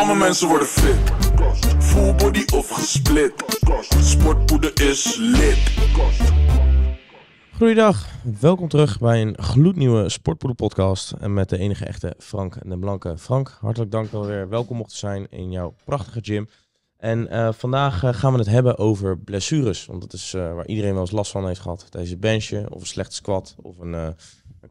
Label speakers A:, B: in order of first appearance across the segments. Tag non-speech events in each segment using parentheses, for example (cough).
A: Alle mensen worden fit. Full body of gesplit. Sportpoeder is lit.
B: Goeiedag, welkom terug bij een gloednieuwe Sportpoeder podcast. En met de enige echte Frank de Blanke. Frank, hartelijk dank we weer. Welkom mochten zijn in jouw prachtige gym. En eh, vandaag eh, gaan we het hebben over blessures. Want dat is eh, waar iedereen wel eens last van heeft gehad. Deze een benchje of een slechte squat of een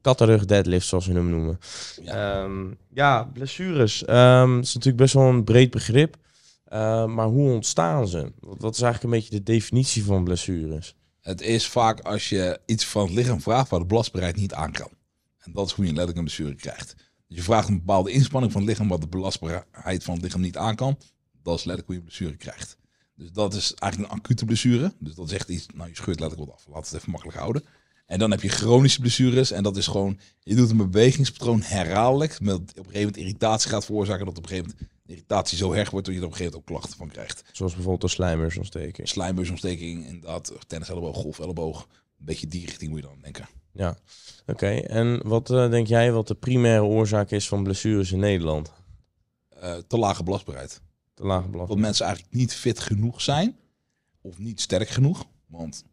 B: kattenrug deadlift, zoals we hem noemen. Ja, ehm, ja blessures. Um, is natuurlijk best wel een breed begrip. Ehm, maar hoe ontstaan ze? Wat is eigenlijk een beetje de definitie van blessures? Het is vaak als je iets van het lichaam vraagt
A: waar de belastbaarheid niet aan kan. En dat is hoe je letterlijk een blessure krijgt. Dus je vraagt een bepaalde inspanning van het lichaam wat de belastbaarheid van het lichaam niet aan kan. Dat is letterlijk hoe je een blessure krijgt. Dus dat is eigenlijk een acute blessure. Dus dat is echt iets, nou je scheurt letterlijk wat af. Laat het even makkelijk houden. En dan heb je chronische blessures. En dat is gewoon, je doet een bewegingspatroon herhaaldelijk. Met op een gegeven moment irritatie gaat veroorzaken. Dat op een gegeven moment irritatie zo erg wordt dat je er op een gegeven moment ook klachten van krijgt.
B: Zoals bijvoorbeeld een slijmbeursontsteking.
A: Slijmbeursontsteking, inderdaad. Tennis elleboog, golf elleboog. Een beetje die richting moet je dan denken.
B: Ja, oké. En wat eh, denk jij wat de primaire oorzaak is van blessures in Nederland? Eh, te lage belastbaarheid. Te lage belastbaarheid. Dat mensen eigenlijk niet fit genoeg zijn.
A: Of niet sterk genoeg. Want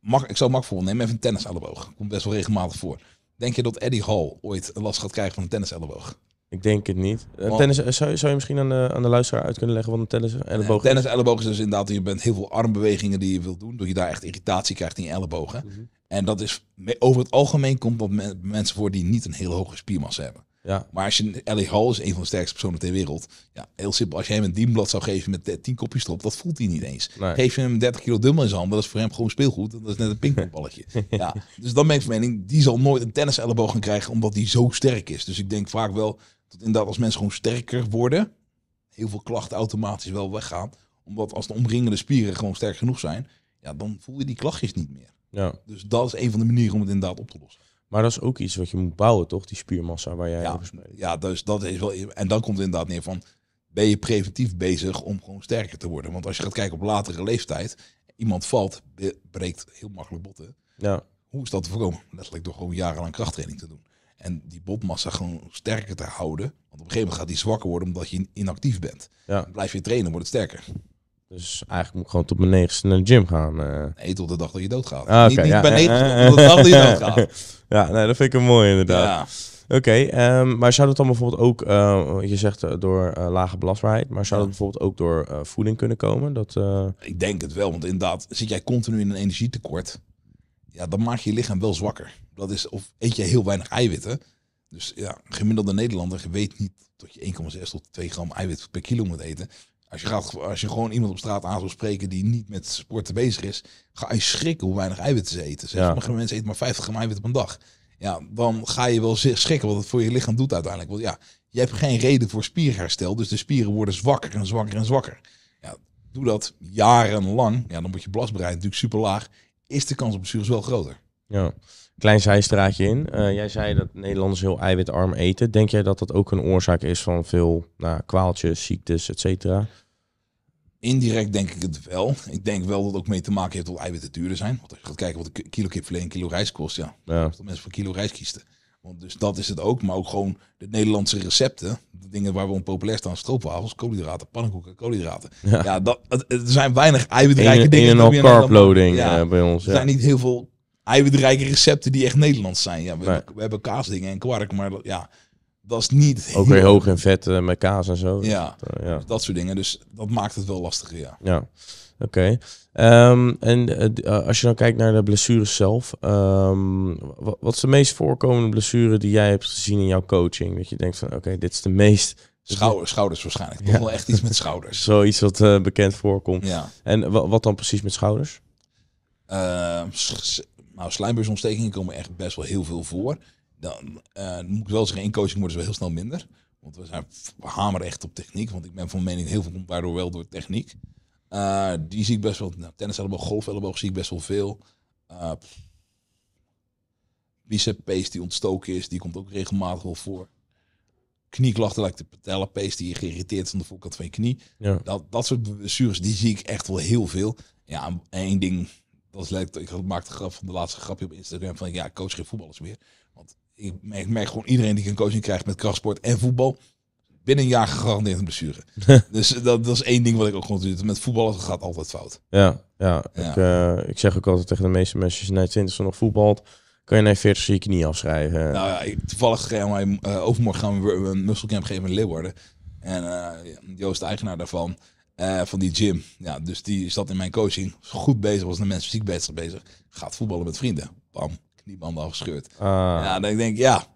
A: mag, ik zou het voor nemen, even een tennis elleboog. Komt best wel regelmatig voor. Denk je dat Eddie Hall ooit last gaat krijgen van een tennis elleboog?
B: Ik denk het niet. Eh, tennis, eh, zou, je misschien aan de, aan de luisteraar uit kunnen leggen wat een tennis elleboog is? Tennis elleboog
A: is dus inderdaad, je bent heel veel armbewegingen die je wilt doen, dat je daar echt irritatie krijgt in je ellebogen. Mhm. En dat is, over het algemeen komt dat mensen voor die niet een heel hoge spiermassa hebben. Ja. Maar als je Ellie Hall is een van de sterkste personen ter wereld. Ja, heel simpel. Als je hem een dienblad zou geven met 10 kopjes erop, dat voelt hij niet eens. Geef je hem 30 kilo dumbbell in zijn handen, dat is voor hem gewoon speelgoed. Dat is net een pingpongballetje. (laughs) ja. Dus dan ben ik van mening, die zal nooit een tenniselleboog gaan krijgen, omdat hij zo sterk is. Dus ik denk vaak wel dat inderdaad als mensen gewoon sterker worden, heel veel klachten automatisch wel weggaan. Omdat als de omringende spieren gewoon sterk genoeg zijn, ja, dan voel je die klachtjes niet meer. Ja. Dus dat is een van de manieren om het inderdaad op te lossen. Maar dat is ook iets wat je moet bouwen, toch? Die spiermassa waar jij ja, over spreekt. Ja, dus dat is wel. En dan komt inderdaad neer van. Ben je preventief bezig om gewoon sterker te worden? Want als je gaat kijken op latere leeftijd, iemand valt, breekt heel makkelijk botten. Ja. Hoe is dat te voorkomen? Letterlijk door gewoon jarenlang krachttraining te doen. En die botmassa gewoon sterker te houden. Want op een gegeven moment gaat die zwakker worden omdat je inactief bent. Ja. blijf je trainen, wordt het sterker. Dus eigenlijk moet
B: ik gewoon tot mijn negenste naar de gym gaan. Uh. Eh. Nee, tot de dag dat je doodgaat. Ah, niet, niet bij negen, tot (laughs) de dag dat je doodgaat. (laughs) ja, nee, dat vind ik mooi inderdaad. Ja. Oké, ehm, maar zou dat dan bijvoorbeeld ook, uh, je zegt eh, door lage belastbaarheid, maar zou dat bijvoorbeeld ook door voeding kunnen komen? Dat, Ik
A: denk het wel, want inderdaad, zit jij continu in een energietekort, ja, dan maak je je lichaam wel zwakker. Dat is, of eet je heel weinig eiwitten. Dus ja, gemiddelde Nederlander weet niet dat je 1,6 tot 2 gram eiwit per kilo moet eten. Als je, gaat, als je gewoon iemand op straat aan zou spreken die niet met sporten bezig is, ga je schrikken hoe weinig eiwitten ze eten. Zeg, ja. mensen eten maar 50 gram eiwitten op een dag. Ja, dan ga je wel schrikken wat het voor je lichaam doet uiteindelijk. Want ja, je hebt geen reden voor spierherstel, dus de spieren worden zwakker en zwakker en zwakker. Ja, doe dat jarenlang, ja, dan wordt je blasbereid natuurlijk super laag. Is de kans op blessures wel groter?
B: Ja, klein zijstraatje in. Eh, jij zei dat Nederlanders heel eiwitarm eten. Denk jij dat dat ook een oorzaak is van veel nou, kwaaltjes, ziektes, et cetera?
A: Indirect denk ik het wel. Ik denk wel dat het ook mee te maken heeft dat eiwitten duurder zijn. Want als je gaat kijken wat een kilo kip een kilo rijst kost, ja. ja. Dat mensen voor kilo rijst kiezen. Want dus dat is het ook. Maar ook gewoon de Nederlandse recepten. De dingen waar we onpopulair staan. Stroopwafels, koolhydraten, pannenkoeken, koolhydraten. Ja, dat, er zijn weinig eiwitrijke dingen. In en al carb loading eh, bij ons. Er zijn niet heel veel eiwitrijke recepten die echt Nederlands zijn. Ja, we, hebben, kaasdingen en kwark, maar ja, dat is niet... Ook weer hoog
B: in vet eh, met kaas en zo. Ja, eh, dus dat soort dingen. Dus
A: dat maakt het wel lastiger, ja.
B: Ja, oké. Ehm, en eh, als je dan kijkt naar de blessures zelf, ehm, wat, wat, is de meest voorkomende blessure die jij hebt gezien in jouw coaching? Dat je denkt van, oké, dit is de meest...
A: Schouder, schouders waarschijnlijk. Toch wel echt iets met schouders.
B: (laughs) Zoiets wat bekend voorkomt. Ja. En wat dan precies met schouders?
A: Ehm, nou, slijmbeursontstekingen komen echt best wel heel veel voor. Dan eh, moet ik wel zeggen, in coaching wordt het wel heel snel minder. Want we zijn echt op techniek. Want ik ben van mening heel veel komt daardoor wel door techniek. Eh, die zie ik best wel. Nou, tennis elleboog, golf elleboog zie ik best wel veel. Uh, bicep die ontstoken is, die komt ook regelmatig wel voor. Knieklachten, lijkt de patella pace die geïrriteerd is aan de voorkant van je knie. Ja. Dat, dat soort blessures, die zie ik echt wel heel veel. Ja, één ding dat is Ik maakte grap van de laatste grapje op Instagram van ja, coach geen voetballers meer. Want ik merk, gewoon iedereen die een coaching krijgt met krachtsport en voetbal. Binnen een jaar gegarandeerd een blessure. (laughs) dus eh, dat, dat, is één ding wat ik ook gewoon doe. Met voetballers gaat altijd fout.
B: Ja, ja. Ik, uh, ik, zeg ook altijd tegen de meeste mensen, als je na 20 nog voetbalt, kan je na 40 je knie afschrijven. Nou ja,
A: ik, toevallig eh, overmorgen gaan we een camp geven in Leeuwarden. En Joost, de eigenaar daarvan, eh, van die gym. Ja, dus die zat in mijn coaching. Goed bezig, was de mensen fysiek bezig, bezig. Gaat voetballen met vrienden. Bam, kniebanden al gescheurd. Ah. Ja, dan denk ik, ja,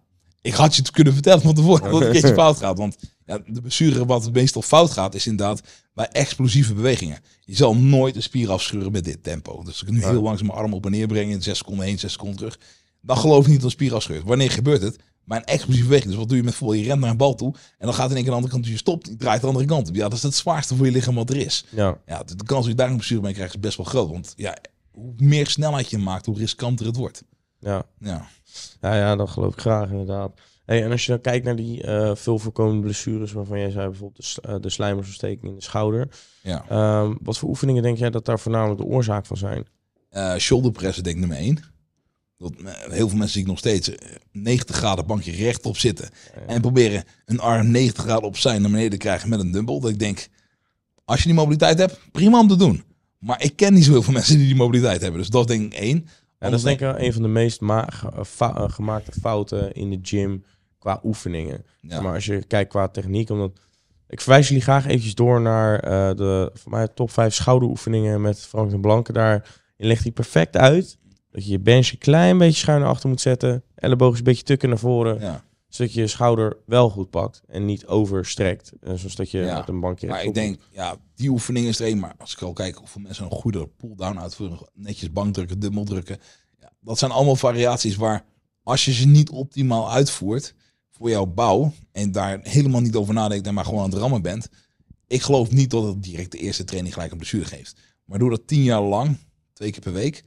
A: ik had je het kunnen vertellen van tevoren dat het een (laughs) fout gaat. Want ja, de blessure wat meestal fout gaat, is inderdaad bij explosieve bewegingen. Je zal nooit een spier afscheuren met dit tempo. Dus ik nu heel langzaam mijn arm op en neer brengen, in 6 seconden heen, zes seconden terug. Dan geloof ik niet dat een spier afscheurt. Wanneer gebeurt het? Maar een explosieve beweging. Dus wat doe je met voor Je rent naar een bal toe en dan gaat in één keer de andere kant. Dus je stopt, je draait de andere kant op. Ja, dat is het zwaarste voor je lichaam wat er is. Ja. ja de kans dat je daar een blessure
B: mee krijgt is best wel groot. Want ja, hoe meer snelheid je maakt, hoe riskanter het wordt. Ja. Ja. Ja, ja dat geloof ik graag inderdaad. Hey, en als je dan kijkt naar die uh, veel voorkomende blessures, waarvan jij zei bijvoorbeeld de, uh, de in de schouder. Ja. Ehm, wat voor oefeningen denk jij dat daar voornamelijk de oorzaak van zijn?
A: Uh, shoulder denk ik nummer één heel veel mensen zie ik nog steeds 90 eh, graden bankje rechtop zitten. En proberen een arm 90 graden opzij naar beneden te krijgen met een dumbbell. Dat ik denk, als je die mobiliteit hebt, prima om te doen.
B: Maar ik ken niet zoveel mensen die die mobiliteit hebben. Dus dat is denk ik één. dat is denk ik een van de meest eh, gemaakte fouten in de gym qua oefeningen. Ja. Maar als je kijkt qua techniek, omdat ik verwijs jullie graag eventjes door naar eh, de voor mij top 5 schouderoefeningen met Frank de Blanke. Daar legt hij perfect uit dat je je bench een klein beetje schuin naar achter moet zetten. Elleboog is een beetje tukken naar voren. Ja. Zodat je je schouder wel goed pakt en niet overstrekt. Eh, zoals dat je met een bankje Maar ik denk,
A: ja, die oefening is er één. Maar als ik al kijk hoeveel mensen een goede pull-down uitvoeren. Netjes bankdrukken, dubbel drukken. Ja, dat zijn allemaal variaties waar als je ze niet optimaal uitvoert voor jouw bouw en daar helemaal niet over nadenkt en maar gewoon aan het rammen bent. Ik geloof niet dat het direct de eerste training gelijk een blessure geeft. Maar doe dat tien jaar lang, twee keer per week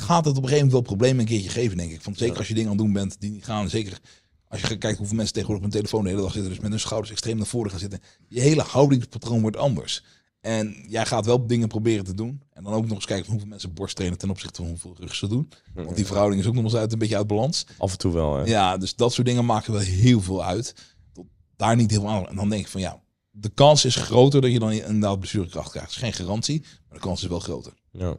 A: gaat het op een gegeven moment wel problemen een keertje geven, denk ik. Want zeker als je dingen aan het doen bent die niet gaan. Zeker als je kijkt hoeveel mensen tegenwoordig op hun telefoon de hele dag zitten, dus met hun schouders extreem naar voren gaan zitten. Je hele houdingspatroon wordt anders. En jij gaat wel dingen proberen te doen. En dan ook nog eens kijken hoeveel mensen borst trainen ten opzichte van hoeveel rug ze doen. Want die verhouding is ook nog eens uit, een beetje uit balans. Af en toe wel, hè? Ja, dus dat soort dingen maken wel heel veel uit. Tot daar niet heel
B: aan. En dan denk ik van ja, de kans is groter dat je dan inderdaad blessurekracht krijgt. Het is geen garantie, maar de kans is wel groter. Ja.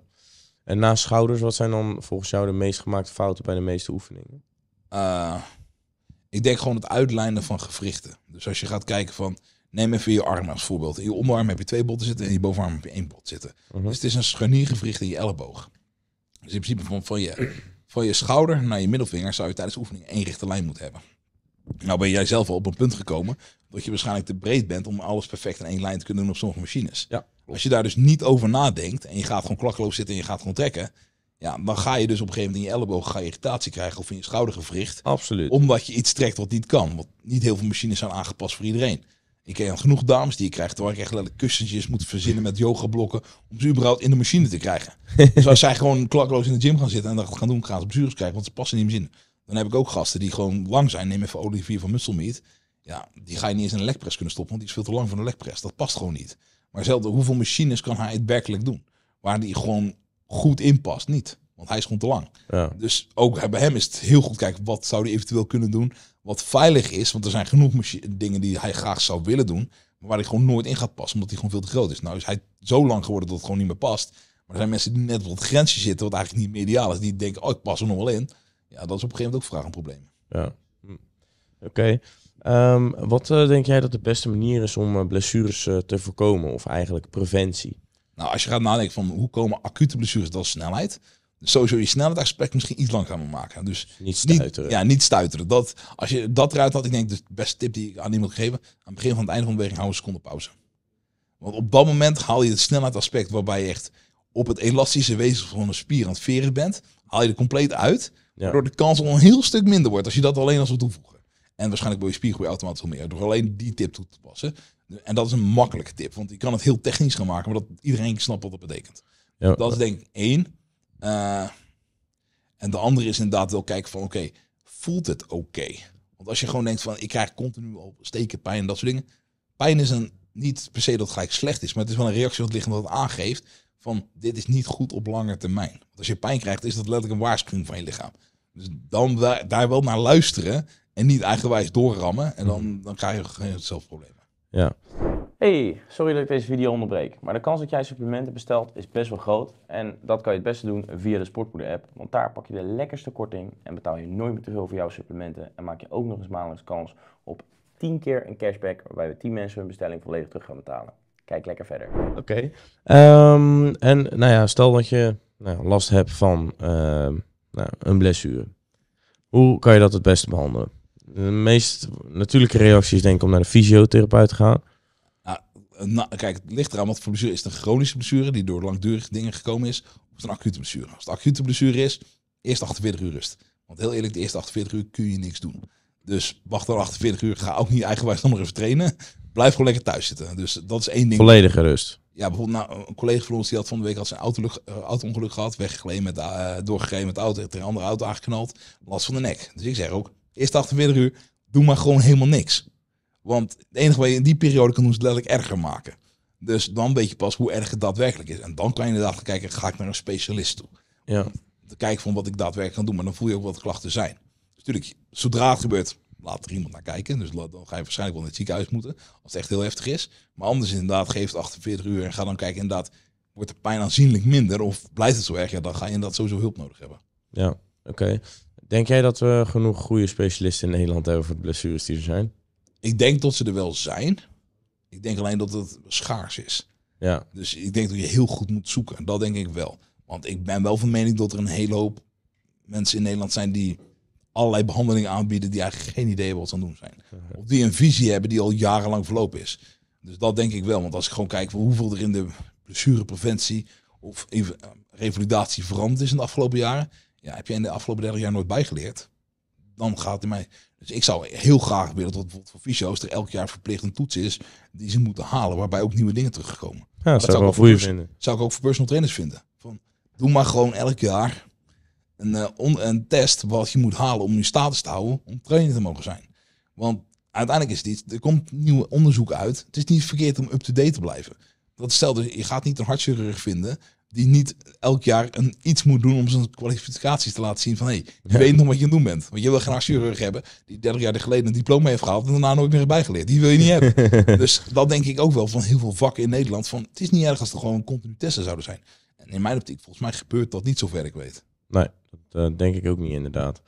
B: En na schouders, wat zijn dan volgens jou de meest gemaakte fouten bij de meeste oefeningen?
A: Eh, ik denk gewoon het uitlijnen van gewrichten. Dus als je gaat kijken van, neem even je arm als voorbeeld. In je onderarm heb je twee botten zitten en in je bovenarm heb je één bot zitten. Mhm. Dus het is een scharniergewricht in je elleboog. Dus in principe van, van, je, van je schouder naar je middelvinger zou je tijdens oefening één rechte lijn moeten hebben. Nou ben jij zelf al op een punt gekomen dat je waarschijnlijk te breed bent om alles perfect in één lijn te kunnen doen op sommige machines. Ja, Als je daar dus niet over nadenkt en je gaat gewoon klakkeloos zitten en je gaat gewoon trekken, ja, dan ga je dus op een gegeven moment in je elleboog ga je irritatie krijgen of in je gewricht. Absoluut. Omdat je iets trekt wat niet kan. Want niet heel veel machines zijn aangepast voor iedereen. Ik ken genoeg dames die je krijgt waar ik echt letterlijk kussentjes moet verzinnen met yogablokken om ze überhaupt in de machine te krijgen. (laughs) dus als zij gewoon klakkeloos in de gym gaan zitten en dat gaan doen, gaan ze blessures krijgen, want ze passen in meer zin. Dan heb ik ook gasten die gewoon lang zijn. Neem even Olivier van Musselmeet. Ja, die ga je niet eens in een legpress kunnen stoppen, want die is veel te lang voor een legpress. Dat past gewoon niet. Maar zelden hoeveel machines kan hij het werkelijk doen? Waar die gewoon goed in past, niet. Want hij is gewoon te lang. Ja. Dus ook bij hem is het heel goed kijken, wat zou hij eventueel kunnen doen? Wat veilig is, want er zijn genoeg dingen die hij graag zou willen doen, maar waar hij gewoon nooit in gaat passen, omdat hij gewoon veel te groot is. Nou is hij zo lang geworden dat het gewoon niet meer past. Maar er zijn mensen die net op het grensje zitten, wat eigenlijk niet meer ideaal is. Die denken, oh ik pas er nog wel in ja, dat is op een gegeven moment ook vraag een probleem.
B: Ja. Hm. Oké. Ehm, wat eh, denk jij dat de beste manier is om eh, blessures eh, te voorkomen? Of eigenlijk preventie?
A: Nou, als je gaat nadenken van hoe komen acute blessures, dat is snelheid. Dus sowieso je snelheid aspect misschien iets langzamer maken. Dus niet stuiteren. ja, niet stuiteren. Dat, als je dat eruit had, ik denk de beste tip die ik aan iemand geven. Aan het begin van het einde van de beweging hou een seconde pauze. Want op dat moment haal je het snelheidsaspect waarbij je echt op het elastische wezen van een spier aan het veren bent. Haal je er compleet uit. Waardoor de kans al een heel stuk minder wordt als je dat alleen als we toevoegen. En waarschijnlijk wil je je automatisch veel meer. Door alleen die tip toe te passen. En dat is een makkelijke tip. Want je kan het heel technisch gaan maken. Maar dat iedereen snapt wat dat betekent. Ja. Dat is denk ik één. Eh, en de andere is inderdaad wel kijken van oké, voelt het oké? Want als je gewoon denkt van ik krijg continu al steken, pijn en dat soort dingen. Pijn is een, niet per se dat gelijk slecht is. Maar het is wel een reactie wat het lichaam dat aangeeft van dit is niet goed op lange termijn. Want als je pijn krijgt, is dat letterlijk een waarschuwing van je lichaam. Dus dan daar, wel naar luisteren en niet eigenwijs doorrammen. En dan, mhm. dan krijg je hetzelfde
B: probleem. Ja. Hey, sorry dat ik deze video onderbreek, maar de kans dat jij supplementen bestelt is best wel groot. En dat kan je het beste doen via de Sportpoeder app, want daar pak je de lekkerste korting en betaal je nooit meer te veel voor jouw supplementen. En maak je ook nog eens maandelijks kans op 10 keer een cashback, waarbij we 10 mensen hun bestelling volledig terug gaan betalen kijk lekker verder. Oké. Ehm, en nou ja, stel dat je nou, last hebt van ehm, nou, een blessure. Hoe kan je dat het beste behandelen? De meest natuurlijke reactie is denk ik om naar de fysiotherapeut te gaan.
A: Ah, nou, kijk, het ligt eraan wat voor blessure is. een chronische blessure die door langdurige dingen gekomen is. Of een acute blessure. Als het acute blessure is, eerst 48 uur rust. Want heel eerlijk, de eerste 48 uur kun je niks doen. Dus wacht dan 48 uur. Ga ook niet eigenwijs nog even trainen. Blijf gewoon lekker thuis zitten. Dus dat is één ding. Volledige rust. Ja, bijvoorbeeld nou, een collega van ons die had van de week had zijn eh, auto-ongeluk gehad. Weggegleden met, uh, eh, doorgegeven met de auto. Tegen een andere auto aangeknald. Last van de nek. Dus ik zeg ook, eerst 48 uur, doe maar gewoon helemaal niks. Want de enige je in die periode kan is het letterlijk erger maken. Dus dan weet je pas hoe erg het daadwerkelijk is. En dan kan je inderdaad gaan kijken, ga ik naar een specialist toe? Ja. Te kijken van wat ik daadwerkelijk kan doen. Maar dan voel je ook wat de klachten zijn. Dus natuurlijk, zodra het gebeurt, laat er iemand naar kijken. Dus dan ga je waarschijnlijk wel naar het ziekenhuis moeten. Als het echt heel heftig is. Maar anders inderdaad, geef het 48 uur en ga dan kijken. Inderdaad, wordt de pijn aanzienlijk minder of blijft het zo erg? Ja, dan ga je inderdaad sowieso hulp nodig hebben.
B: Ja, oké. Denk jij dat we genoeg goede specialisten in Nederland hebben voor de blessures die er zijn? Ik denk dat ze er wel
A: zijn. Ik denk alleen dat het schaars is. Ja. Dus ik denk dat je heel goed moet zoeken. Dat denk ik wel. Want ik ben wel van mening dat er een hele hoop mensen in Nederland zijn die allerlei behandelingen aanbieden die eigenlijk geen idee hebben wat ze aan doen zijn. Of die een visie hebben die al jarenlang verlopen is. Dus dat denk ik wel. Want als ik gewoon kijk hoeveel er in de blessurepreventie of even, eh, revalidatie veranderd is in de afgelopen jaren. Ja, heb je in de afgelopen 30 jaar nooit bijgeleerd. Dan gaat het mij. Dus ik zou heel graag willen dat bijvoorbeeld voor fysio's er elk jaar verplicht een toets is die ze moeten halen, waarbij ook nieuwe dingen terugkomen. Ja, dat, zou, ik ook voor, vinden. zou ik ook voor personal trainers vinden. Van, doe maar gewoon elk jaar een, eh, een test wat je moet halen om je status te houden om trainer te mogen zijn. Want uiteindelijk is dit, er komt nieuw onderzoek uit. Het is niet verkeerd om up-to-date te blijven. Dat stelde, dus, je gaat niet een hartchirurg vinden die niet elk jaar een, iets moet doen om zijn kwalificaties te laten zien van hé, hey, je weet nog wat je aan het doen bent. Want je wil geen hartchirurg hebben die 30 jaar geleden een diploma heeft gehaald en daarna nooit meer bijgeleerd. Die wil je niet
B: hebben. (laughs) dus
A: dat denk ik ook wel van heel veel vakken in Nederland. Van, het is niet erg als er gewoon continu testen zouden zijn. En in mijn optiek, volgens mij gebeurt dat niet zover ik weet.
B: Nee, dat eh, denk ik ook niet inderdaad.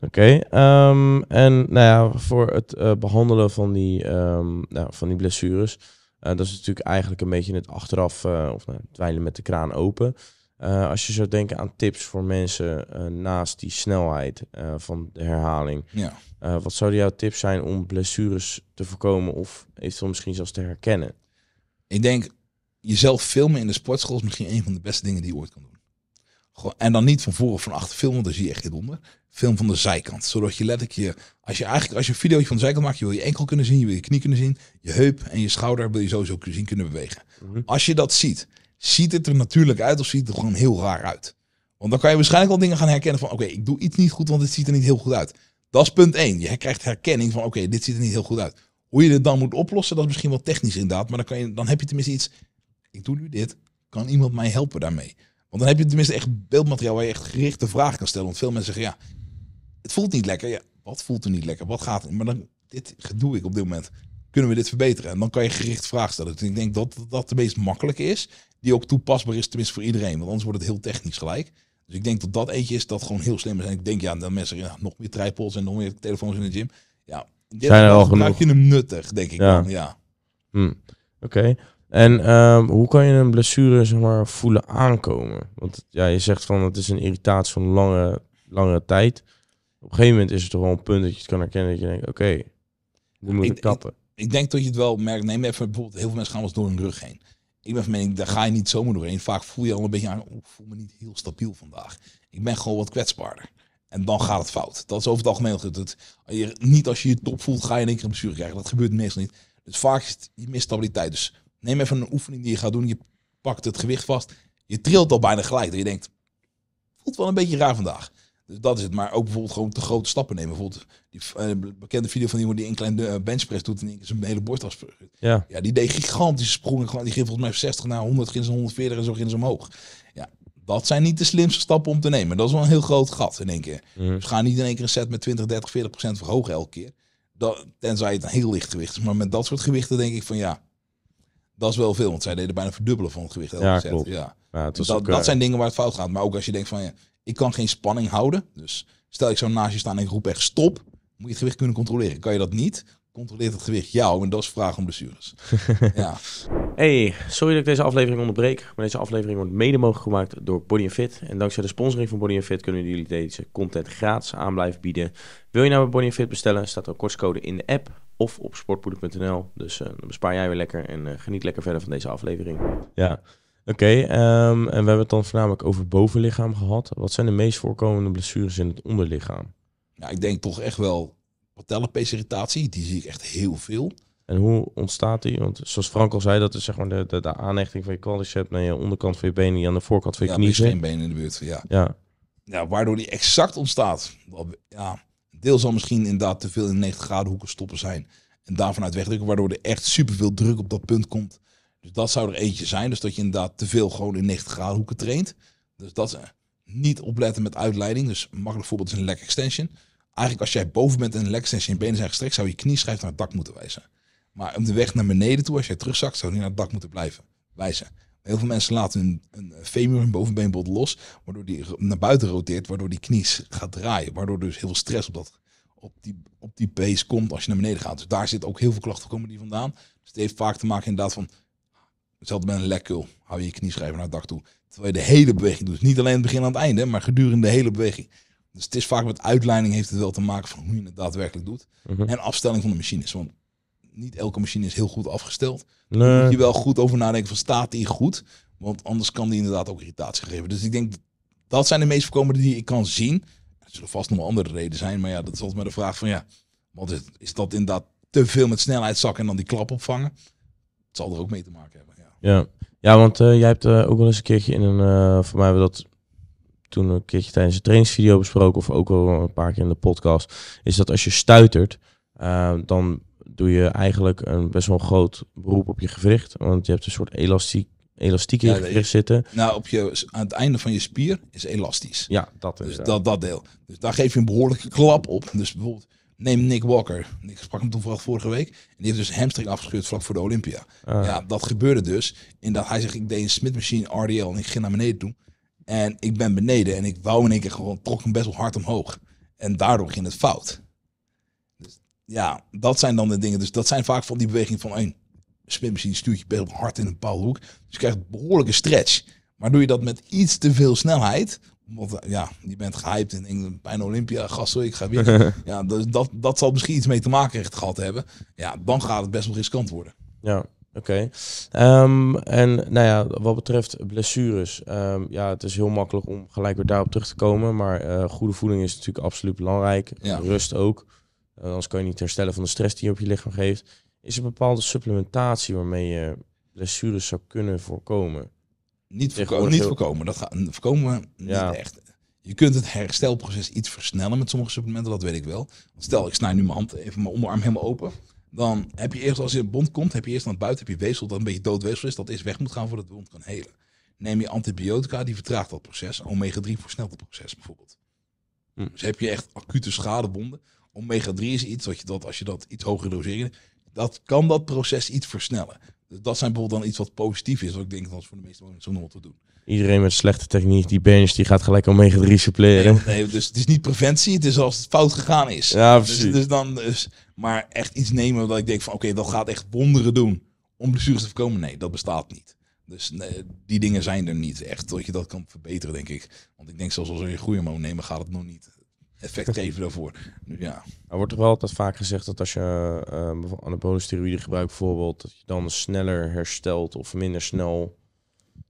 B: Oké, ehm, en nou ja, voor het eh, behandelen van die, ehm, nou, van die blessures. Eh, dat is natuurlijk eigenlijk een beetje het achteraf of nou, dweilen met de kraan open. als je zou denken aan tips voor mensen naast die snelheid van de herhaling. Ja. wat zouden jouw tips zijn om blessures te voorkomen of eventueel misschien zelfs te herkennen? Ik denk jezelf filmen in de sportschool is misschien
A: een van de beste dingen die je ooit kan doen en dan niet van voren of van achter filmen, want dan zie je echt dit donder. Film van de zijkant. Zodat je letterlijk je, als je eigenlijk als je een video van de zijkant maakt, je wil je enkel kunnen zien, je wil je knie kunnen zien, je heup en je schouder wil je sowieso zien kunnen bewegen. Mhm. Als je dat ziet, ziet het er natuurlijk uit of ziet het er gewoon heel raar uit. Want dan kan je waarschijnlijk al dingen gaan herkennen van oké, ik doe iets niet goed, want het ziet er niet heel goed uit. Dat is punt 1. Je krijgt herkenning van oké, dit ziet er niet heel goed uit. Hoe je het dan moet oplossen, dat is misschien wel technisch inderdaad, maar dan, kan je, dan heb je tenminste iets. Ik doe nu dit, kan iemand mij helpen daarmee? Want dan heb je tenminste echt beeldmateriaal waar je echt gerichte vragen kan stellen. Want veel mensen zeggen, ja, het voelt niet lekker. Ja, wat voelt er niet lekker? Wat gaat er? Maar dan, dit gedoe ik op dit moment. Kunnen we dit verbeteren? En dan kan je gericht vragen stellen. Dus ik denk dat dat de meest makkelijke is. Die ook toepasbaar is, tenminste voor iedereen. Want anders wordt het heel technisch gelijk. Dus ik denk dat dat eentje is dat gewoon heel slim is. En ik denk, ja, dan mensen ja, nog meer tripods en nog meer telefoons in de gym. Ja, dit Zijn er al genoeg? maak je hem nuttig, denk ik. Ja. Dan, ja.
B: Hm. Oké. En ehm, hoe kan je een blessure zeg maar, voelen aankomen? Want ja, je zegt van het is een irritatie van lange, lange tijd. Op een gegeven moment is het toch wel een punt dat je het kan herkennen dat je denkt, oké, okay, nu moet ik kappen.
A: Ik, denk dat je het wel merkt. Neem even bijvoorbeeld, heel veel mensen gaan wel door hun rug heen. Ik ben van mening, daar ga je niet zomaar doorheen. Vaak voel je al een beetje aan, oh, ik voel me niet heel stabiel vandaag. Ik ben gewoon wat kwetsbaarder. En dan gaat het fout. Dat is over het algemeen goed. je niet als je je top voelt, ga je in één keer een blessure krijgen. Dat gebeurt meestal niet. Dus vaak is het je misstabiliteit. Dus neem even een oefening die je gaat doen. Je pakt het gewicht vast. Je trilt al bijna gelijk. Dat je denkt, voelt wel een beetje raar vandaag. Dus dat is het. Maar ook bijvoorbeeld gewoon te grote stappen nemen. Bijvoorbeeld die eh, bekende video van iemand die een kleine eh, benchpress doet en zijn hele borst was. Ja. ja, die deed gigantische sprongen. Die ging volgens mij 60 naar 100, ging ze 140 en zo ging ze omhoog. Ja, dat zijn niet de slimste stappen om te nemen. Dat is wel een heel groot gat in één keer. Mm. Dus ga niet in één keer een set met 20, 30, 40 procent verhogen elke keer. Dat, tenzij het een heel licht gewicht is. Maar met dat soort gewichten denk ik van ja, dat is wel veel, want zij deden bijna verdubbelen van het gewicht. Ja, Ja. ja dus dat, dat eh, zijn dingen waar het fout gaat. Maar ook als je denkt van, ja, ik kan geen spanning houden. Dus stel ik zo naast je staan en ik roep echt stop, moet je het gewicht kunnen controleren. Kan je dat niet, controleert het gewicht jou. En dat is vraag om blessures. (laughs) ja.
B: Hey, sorry dat ik deze aflevering onderbreek. Maar deze aflevering wordt mede mogelijk gemaakt door Body Fit. En dankzij de sponsoring van Body Fit kunnen jullie deze content gratis aan blijven bieden. Wil je nou bij Body Fit bestellen, staat er een kortscode in de app of op sportpoeder.nl. Dus eh, dan bespaar jij weer lekker en eh, geniet lekker verder van deze aflevering. Ja, oké. Ehm, en we hebben het dan voornamelijk over bovenlichaam gehad. Wat zijn de meest voorkomende blessures in het onderlichaam?
A: Nou, ik denk toch echt wel patellapees Die zie ik echt heel veel.
B: En hoe ontstaat die? Want zoals Frank al zei, dat is zeg maar de, de, de aanhechting van je quadriceps naar je onderkant van je benen, en aan de voorkant van je ja, knie. Ja, been in de buurt, ja. ja.
A: Ja, waardoor die exact ontstaat. Ja, deel zal misschien inderdaad te veel in 90 graden hoeken stoppen zijn. En daarvan uit wegdrukken, waardoor er echt superveel druk op dat punt komt. Dus dat zou er eentje zijn. Dus dat je inderdaad te veel gewoon in 90 graden hoeken traint. Dus dat is eh, niet opletten met uitleiding. Dus een makkelijk voorbeeld is een leg extension. Eigenlijk als jij boven bent in een leg extension je benen zijn gestrekt, zou je knieschijf naar het dak moeten wijzen. Maar om de weg naar beneden toe, als jij terugzakt, zou die naar het dak moeten blijven wijzen. Heel veel mensen laten hun, hun femur, hun bovenbeenbod los, waardoor die naar buiten roteert, waardoor die knies gaat draaien. Waardoor dus heel veel stress op, dat, op, die, op die pees komt als je naar beneden gaat. Dus daar zit ook heel veel klachten komen die vandaan. Dus het heeft vaak te maken inderdaad van, hetzelfde met een lekkul, hou je je knieschijven naar het dak toe. Terwijl je de hele beweging doet. Niet alleen het begin aan het einde, maar gedurende de hele beweging. Dus het is vaak met uitleiding heeft het wel te maken van hoe je het daadwerkelijk doet. Mhm. En afstelling van de machines. Want niet elke machine is heel goed afgesteld. Nee. moet je wel goed over nadenken van staat die goed? Want anders kan die inderdaad ook irritatie geven. Dus ik denk, dat zijn de meest voorkomende die ik kan zien. Er zullen vast nog andere redenen zijn, maar ja, dat is met de vraag van ja, wat is, is dat inderdaad te veel met snelheid zakken en dan die klap opvangen? Het zal er ook mee te maken
B: hebben. Ja, ja. ja want eh, jij hebt eh, ook wel eens een keertje in een, uh, voor mij hebben dat toen een keertje tijdens een trainingsvideo besproken, of ook al een paar keer in de podcast, is dat als je stuitert, dan doe je eigenlijk een best wel groot beroep op je gewricht. Want je hebt een soort elastiek, elastiek in je gewricht zitten. Nou,
A: op je, aan het einde van je spier is elastisch. Ja, dat is dus dat, dat deel. Dus daar geef je een behoorlijke klap op. Dus bijvoorbeeld neem Nick Walker. Ik sprak hem toevallig vorige week. En die heeft dus hamstring afgescheurd vlak voor de Olympia. Ah. Ja, dat gebeurde dus. In dat hij zegt, ik deed een Smith Machine RDL en ik ging naar beneden toe. En ik ben beneden en ik wou in één keer gewoon, trok hem best wel hard omhoog. En daardoor ging het fout ja, dat zijn dan de dingen. Dus dat zijn vaak van die beweging van één spinmachine stuurt je best hard in een bepaalde Dus je krijgt behoorlijke stretch. Maar doe je dat met iets te veel snelheid, want eh, ja, je bent gehyped in Engeland, bijna Olympia, gast, ik ga weer. (laughs) ja, dus dat, dat zal misschien iets mee te maken gehad hebben. Ja, dan gaat het best wel riskant worden.
B: Ja, Oké. Ehm, en nou ja, wat betreft blessures. Ehm, ja, het is heel makkelijk om gelijk weer daarop terug te komen. Maar eh, goede voeding is natuurlijk absoluut belangrijk. Ja. Rust ook. Eh, anders kan je niet herstellen van de stress die je op je lichaam geeft. Is er bepaalde supplementatie waarmee je blessures zou kunnen voorkomen? Niet, voorkomen, niet voorkomen. Dat gaat voorkomen
A: ja. echt. Je kunt het herstelproces iets versnellen met sommige supplementen, dat weet ik wel. Stel, ik snij nu mijn hand even mijn onderarm helemaal open. Dan heb je eerst, als je bond komt, heb je eerst aan het buiten heb je weefsel dat een beetje dood weefsel is, dat is weg moet gaan voordat de wond kan helen. Neem je antibiotica, die vertraagt dat proces. Omega-3 versnelt het proces bijvoorbeeld. Hm. Dus heb je echt acute schadebonden omega 3 is iets wat je dat als je dat iets hoger doseren, dat kan dat proces iets versnellen. Dus dat zijn bijvoorbeeld dan iets wat positief is, wat ik denk dat is voor de meeste mensen zo nodig te doen.
B: Iedereen met slechte techniek, die bench, die gaat gelijk omega 3 suppleren.
A: Nee, dus het is niet preventie, het is als het fout gegaan is. Ja, dus- precies. Dus, dan, dus, maar echt iets nemen dat ik denk van oké, dat gaat echt wonderen doen om blessures te voorkomen. Nee, dat bestaat niet. Dus nee, die dingen zijn er niet echt, dat je dat kan verbeteren, denk ik. Want ik denk zelfs als je groeihormoon nemen, gaat het nog niet effect geven
B: (laughs) daarvoor. Ja. Er wordt toch wel altijd vaak gezegd dat als je uh, ehm, anabole steroïden gebruikt bijvoorbeeld, dat je dan sneller herstelt of minder snel...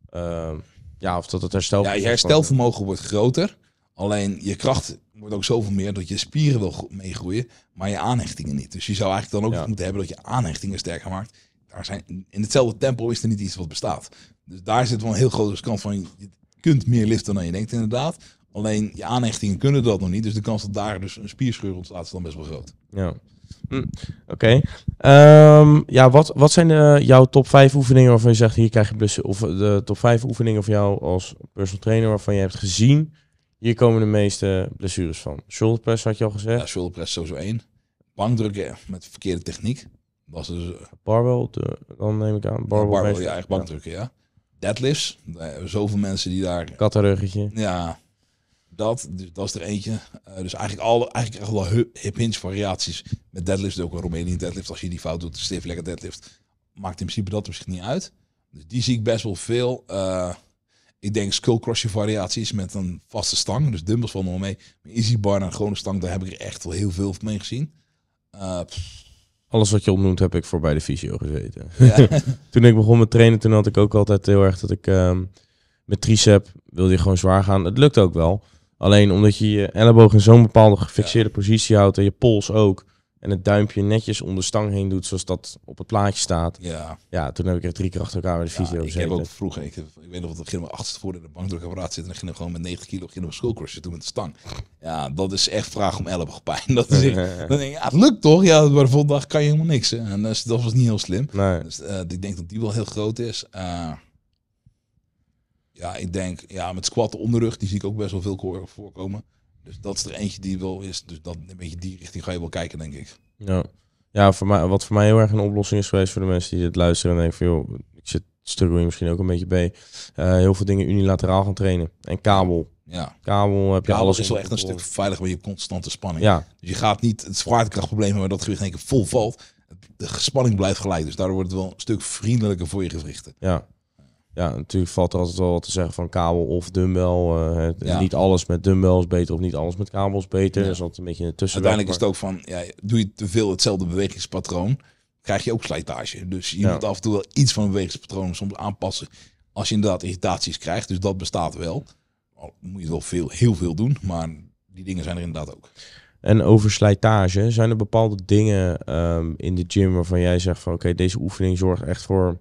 B: Ehm, ja, of dat het herstel... Ja, je herstelvermogen wordt groter. Alleen je kracht wordt ook zoveel meer dat
A: je spieren wel meegroeien, maar je aanhechtingen niet. Dus je zou eigenlijk dan ook moeten hebben dat je aanhechtingen sterker maakt. Daar zijn, in hetzelfde tempo is er niet iets wat bestaat. Dus daar zit wel een heel grote kans van. Je kunt meer liften dan je denkt, inderdaad. Alleen je aanhechtingen kunnen dat nog niet. Dus de kans dat daar dus een spierscheur ontstaat is dan best wel groot.
B: Ja. Hm, oké. Ehm, ja, wat, wat zijn de, eh, jouw top 5 oefeningen waarvan je zegt hier krijg je blussen? Of eh, de top 5 oefeningen van jou als personal trainer waarvan je hebt gezien hier komen de meeste blessures van. Shoulder press had je al gezegd. Ja, shoulder press sowieso één. Bankdrukken met verkeerde techniek. Was dus... Eh, barbell, dan neem ik aan. Barbell, ja, barbell ja,
A: bankdrukken, ja. Deadlifts. zoveel mensen die daar...
B: Kattenruggetje.
A: Ja, dat, dus dat is er eentje. Eh, dus eigenlijk, alle, eigenlijk echt wel hip hinge variaties. Met deadlift ook een Romanian deadlift. Als je die fout doet, stiff lekker deadlift. Maakt in principe dat misschien niet uit. Dus die zie ik best wel veel. Eh, ik denk skullcrusher variaties met een vaste stang. Dus dumbbells van nog mee. Maar easy bar en gewone stang, daar heb ik er echt wel heel veel mee gezien. Eh,
B: alles wat je opnoemt heb ik voor de fysio gezeten. (laughs) (laughs) toen ik begon met trainen, toen had ik ook altijd heel erg dat ik ehm, met tricep wilde je gewoon zwaar gaan. Het lukt ook wel. Alleen omdat je je elleboog in zo'n bepaalde gefixeerde positie houdt en je pols ook. En het duimpje netjes om de stang heen doet zoals dat op het plaatje staat. Ja, ja toen heb ik er drie keer achter elkaar bij de video ja, Ik heb ook
A: vroeger, ik, ik weet nog dat ik mijn achterste voor in de bankdrukapparaat zit. En dan ging ik gewoon met 90 kilo ging op schoolcrush zitten met de stang. Ja, dat is echt vraag om elleboogpijn. (laughs) Dat is echt, (laughs) dan denk je, ja, het lukt toch? Ja, maar volgende dag kan je helemaal niks. En eh, dus dat was niet heel slim. Dus eh, ik denk dat die wel heel groot is. Eh, ja, ik denk, ja, met squat onderrug, die zie ik ook best wel veel voorkomen. Dus dat is er eentje die wel is. Dus dat, een beetje die richting ga je wel kijken, denk ik.
B: Ja, ja voor mij, wat voor mij heel erg een oplossing is geweest voor de mensen die het luisteren en denken van, joh, ik zit struggling misschien ook een beetje bij. Eh, heel veel dingen unilateraal gaan trainen. En kabel. Ja. Kabel heb je alles. is wel echt
A: een stuk veiliger, want je hebt constante spanning. Ja. Dus je gaat niet het zwaartekrachtprobleem maar dat gewicht in één keer vol valt. De spanning blijft gelijk, dus daardoor wordt het wel een stuk vriendelijker voor je gewrichten.
B: Ja ja, natuurlijk valt er altijd wel te zeggen van kabel of dumbbell. Eh, het, Niet alles met dumbbell is beter of niet alles met kabels beter. er zat is altijd een beetje een tussenweg. Uiteindelijk is het ook van, ja, doe je
A: te veel hetzelfde bewegingspatroon,
B: krijg je ook slijtage.
A: Dus je moet af en toe wel iets van een bewegingspatroon soms aanpassen. Als je inderdaad irritaties krijgt, dus dat bestaat wel. Al moet je wel veel, heel veel doen, maar die dingen zijn er inderdaad ook.
B: En over slijtage, zijn er bepaalde dingen ehm, in de gym waarvan jij zegt van oké, deze oefening zorgt echt voor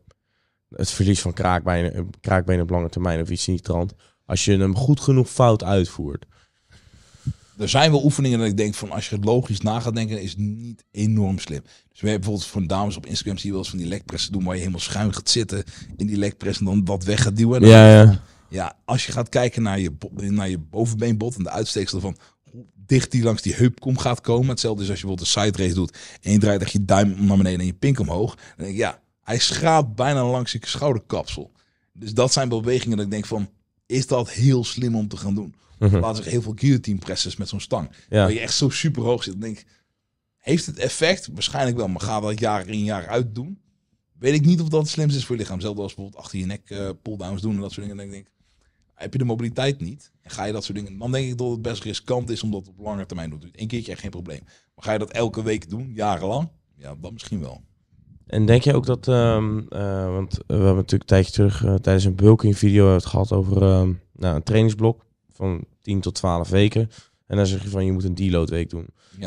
B: het verlies van kraakbeen, kraakbenen op lange termijn of iets niet trant. Als je hem goed genoeg fout uitvoert.
A: Er zijn wel oefeningen dat ik denk van als je het logisch na gaat denken, is niet enorm slim. Dus we hebben bijvoorbeeld van dames op Instagram zie je wel eens van die lekpressen doen waar je helemaal schuin gaat zitten in die lekpress en dan wat weg gaat duwen. Ja, ja. ja, als je gaat kijken naar je, naar je bovenbeenbot en de uitsteeksel van hoe dicht die langs die heupkom gaat komen. Hetzelfde is als je bijvoorbeeld een side race doet en je draait echt je duim naar beneden en je pink omhoog. Dan denk ik, ja, hij schraapt bijna langs je schouderkapsel. Dus dat zijn bewegingen dat ik denk van, is dat heel slim om te gaan doen?
B: Mhm. Laat zich heel veel
A: guillotine presses met zo'n stang. Ja. Waar je echt zo super hoog zit. Dan denk heeft het effect? Waarschijnlijk wel, maar ga dat jaar in jaar uit doen? Weet ik niet of dat het is voor je lichaam. Zelfs als bijvoorbeeld achter je nek uh, pulldowns doen en dat soort dingen. Dan denk ik, heb je de mobiliteit niet en ga je dat soort dingen... Dan denk ik dat het best riskant is om dat op lange termijn te doen. Eén keertje geen probleem. Maar ga je dat elke week doen, jarenlang? Ja, dan misschien wel.
B: En denk je ook dat, ehm, eh, want we hebben natuurlijk een tijdje terug eh, tijdens een bulking video het gehad over ehm, nou, een trainingsblok van 10 tot 12 weken. En dan zeg je van je moet een deload week doen.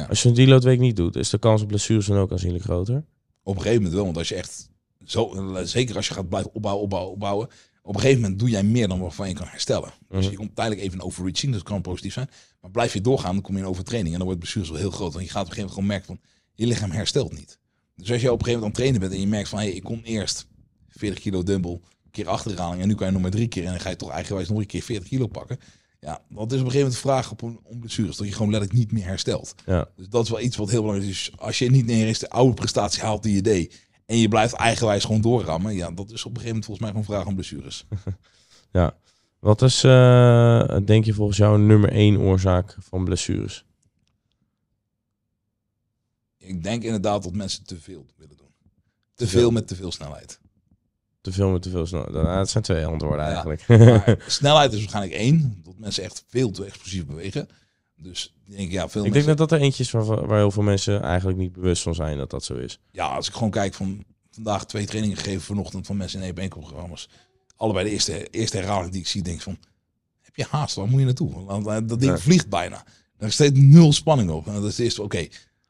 B: Als je een deload week niet doet, is de kans op blessures dan ook aanzienlijk groter?
A: Op een gegeven moment wel, want als je echt zo, zeker als je gaat blijven opbouwen, opbouwen, opbouwen. Op een gegeven moment doe jij meer dan waarvan je kan herstellen. Dus mhm. je komt tijdelijk even een overreaching, dat kan positief zijn. Maar blijf je doorgaan, dan kom je in overtraining en dan wordt blessures wel heel groot. Want je gaat op een gegeven moment gewoon merken van, je lichaam herstelt niet. Dus als je op een gegeven moment aan het trainen bent en je merkt van hé, hey, ik kom eerst 40 kilo dumbbell, keer achterhaling en nu kan je nog maar drie keer en dan ga je toch eigenwijs nog een keer 40 kilo pakken. Ja, want is op een gegeven moment de vraag op om, blessures, dat je gewoon letterlijk niet meer herstelt. Ja. Dus dat is wel iets wat heel belangrijk is. Dus als je niet meer eens de oude prestatie haalt die je deed en je blijft eigenwijs gewoon doorrammen, ja, dat is op een gegeven moment volgens mij gewoon vraag om blessures.
B: (laughs) ja, wat is, eh, denk je, volgens jou nummer één oorzaak van blessures?
A: ik denk inderdaad dat mensen te veel willen doen. Te veel met te veel snelheid.
B: Te veel met te veel snelheid. dat zijn twee antwoorden eigenlijk. Maar (laughs)
A: snelheid is waarschijnlijk één. Dat mensen echt veel te explosief bewegen. Dus ik denk, ja, veel ik denk dat
B: dat er eentje is waar, waar heel veel mensen eigenlijk niet bewust van zijn dat dat zo is.
A: Ja, als ik gewoon kijk van vandaag twee trainingen gegeven vanochtend van mensen in één programma's. Allebei de eerste, eerste herhaling die ik zie, denk van, heb je haast, waar moet je naartoe? Want eh, dat ding vliegt bijna. Er is steeds nul spanning op. En dat is het eerste, oké,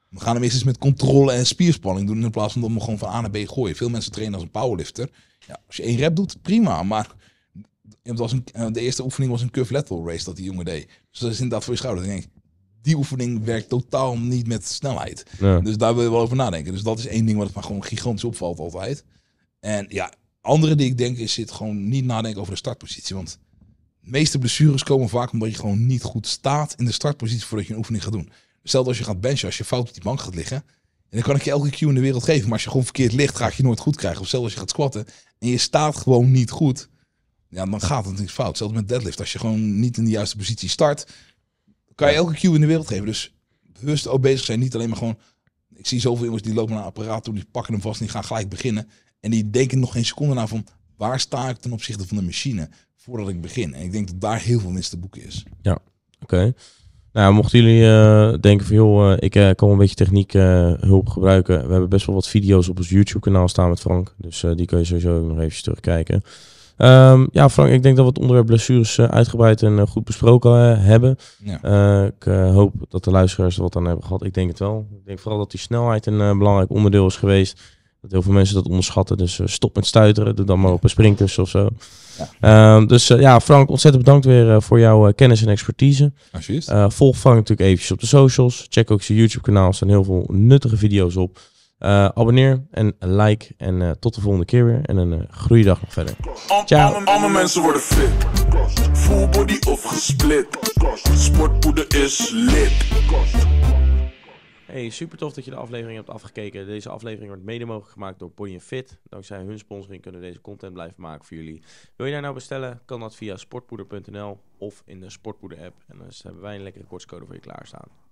A: we gaan hem eerst eens met controle en spierspanning doen in plaats van dat we gewoon van A naar B gooien. Veel mensen trainen als een powerlifter. Ja, als je één rep doet, prima. Maar het was een, eh, de eerste oefening was een curve lateral race dat die jongen deed. Dus dat is inderdaad voor je schouder. Ik die oefening werkt totaal niet met snelheid. Dus daar wil je wel over nadenken. Dus dat is één ding wat me gewoon gigantisch opvalt altijd. En ja, andere die ik denk is zit gewoon niet nadenken over de startpositie. Want de meeste blessures komen vaak omdat je gewoon niet goed staat in de startpositie voordat je een oefening gaat doen. Stel als je gaat benchen, als je fout op die bank gaat liggen. En dan kan ik je elke cue in de wereld geven. Maar als je gewoon verkeerd ligt, ga ik je nooit goed krijgen. Of zelfs als je gaat squatten en je staat gewoon niet goed. Ja, dan gaat het niet fout. Zelfs met deadlift. Als je gewoon niet in de juiste positie start, kan je elke cue in de wereld geven. Dus bewust ook bezig zijn. Niet alleen maar gewoon... Ik zie zoveel jongens die lopen naar een apparaat toe. Die pakken hem vast en die gaan gelijk beginnen. En die denken nog geen seconde na van... Waar sta ik ten opzichte van de machine voordat ik begin? En ik denk dat daar heel veel mis te boeken
B: is. Ja, oké. Nou, mochten jullie eh, denken van joh, eh, ik uh, kan een beetje techniek hulp gebruiken. We hebben best wel wat video's op ons YouTube kanaal staan met Frank. Dus die kun je sowieso ook nog even terugkijken. Ehm, ja, Frank, ik denk dat we het onderwerp blessures uitgebreid en goed besproken hebben. Ja. ik hoop dat de luisteraars er wat aan hebben gehad. Ik denk het wel. Ik denk vooral dat die snelheid een belangrijk onderdeel is geweest heel veel mensen dat onderschatten. Dus eh, stop met stuiteren. Doe dan maar op een sprinkers of zo. Ja. Ehm, dus eh, ja, Frank, ontzettend bedankt weer eh, voor jouw kennis en expertise. Alsjeblieft. volg Frank natuurlijk eventjes op de socials. Check ook zijn YouTube-kanaal. Er staan heel veel nuttige video's op. abonneer en like. En tot de volgende keer weer. En een dag nog verder.
A: Ciao. Alle, mensen worden fit. Full body of gesplit. Sportpoeder
B: is lit. Hey, super tof dat je de aflevering hebt afgekeken. Deze aflevering wordt mede mogelijk gemaakt door Bonnie Fit. Dankzij hun sponsoring kunnen we deze content blijven maken voor jullie. Wil je daar nou bestellen? Kan dat via sportpoeder.nl of in de Sportpoeder app. En dan hebben wij een lekkere kortscode voor je klaarstaan.